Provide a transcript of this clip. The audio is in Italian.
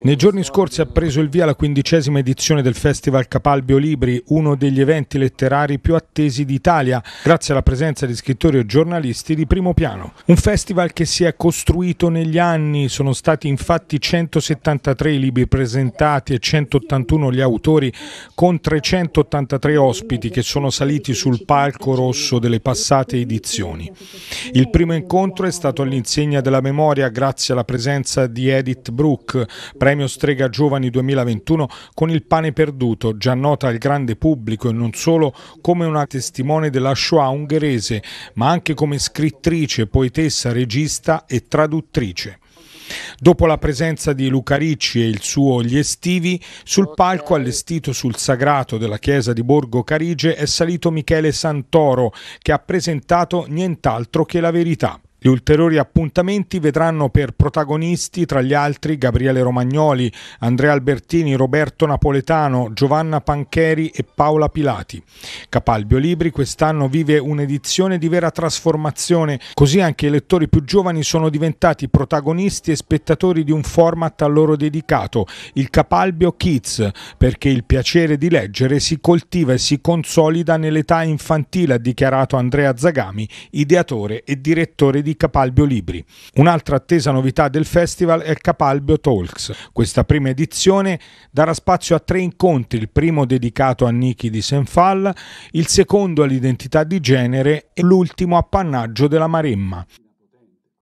Nei giorni scorsi ha preso il via la quindicesima edizione del Festival Capalbio Libri, uno degli eventi letterari più attesi d'Italia, grazie alla presenza di scrittori e giornalisti di primo piano. Un festival che si è costruito negli anni, sono stati infatti 173 i libri presentati e 181 gli autori, con 383 ospiti che sono saliti sul palco rosso delle passate edizioni. Il primo incontro è stato all'insegna della memoria grazie alla presenza di Edith Brooke, Premio Strega Giovani 2021 con il pane perduto, già nota al grande pubblico e non solo come una testimone della Shoah ungherese, ma anche come scrittrice, poetessa, regista e traduttrice. Dopo la presenza di Luca Ricci e il suo Gli Estivi, sul palco allestito sul sagrato della chiesa di Borgo Carige è salito Michele Santoro che ha presentato nient'altro che la verità. Gli ulteriori appuntamenti vedranno per protagonisti tra gli altri Gabriele Romagnoli, Andrea Albertini, Roberto Napoletano, Giovanna Pancheri e Paola Pilati. Capalbio Libri quest'anno vive un'edizione di vera trasformazione, così anche i lettori più giovani sono diventati protagonisti e spettatori di un format a loro dedicato, il Capalbio Kids, perché il piacere di leggere si coltiva e si consolida nell'età infantile, ha dichiarato Andrea Zagami, ideatore e direttore di di Capalbio Libri. Un'altra attesa novità del festival è Capalbio Talks. Questa prima edizione darà spazio a tre incontri, il primo dedicato a Niki di Senfalla, il secondo all'identità di genere e l'ultimo appannaggio della Maremma.